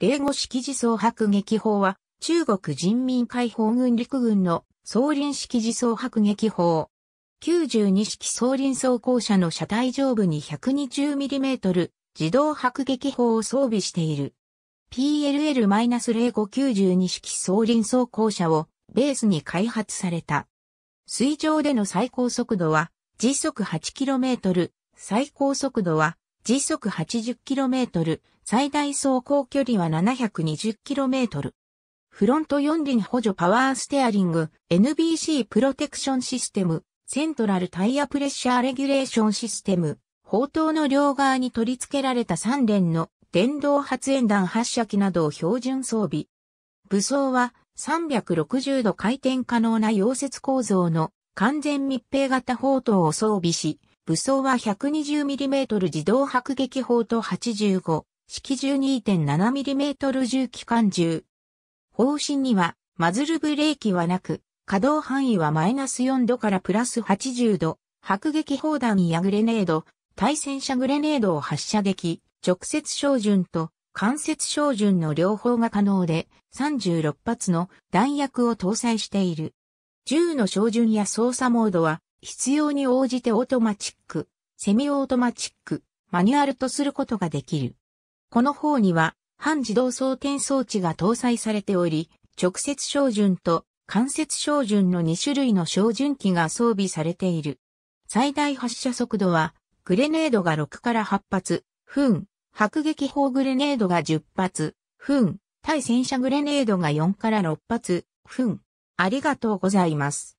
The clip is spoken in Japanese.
霊五式自走迫撃砲は、中国人民解放軍陸軍の総輪式自走迫撃砲。92式総輪装甲車の車体上部に 120mm 自動迫撃砲を装備している。PLL-0592 式総輪装甲車をベースに開発された。水上での最高速度は時速 8km、最高速度は時速 80km、最大走行距離は 720km。フロント4輪補助パワーステアリング、NBC プロテクションシステム、セントラルタイヤプレッシャーレギュレーションシステム、砲塔の両側に取り付けられた3連の電動発煙弾発射機などを標準装備。武装は360度回転可能な溶接構造の完全密閉型砲塔を装備し、武装は 120mm 自動迫撃砲と85、式 12.7mm 重機関銃。方針には、マズルブレーキはなく、稼働範囲はマイナス4度からプラス80度、迫撃砲弾やグレネード、対戦車グレネードを発射でき、直接照準と間接照準の両方が可能で、36発の弾薬を搭載している。銃の照準や操作モードは、必要に応じてオートマチック、セミオートマチック、マニュアルとすることができる。この方には、半自動装填装置が搭載されており、直接照準と間接照準の2種類の照準器が装備されている。最大発射速度は、グレネードが6から8発、フン、迫撃砲グレネードが10発、ン、対戦車グレネードが4から6発、フン。ありがとうございます。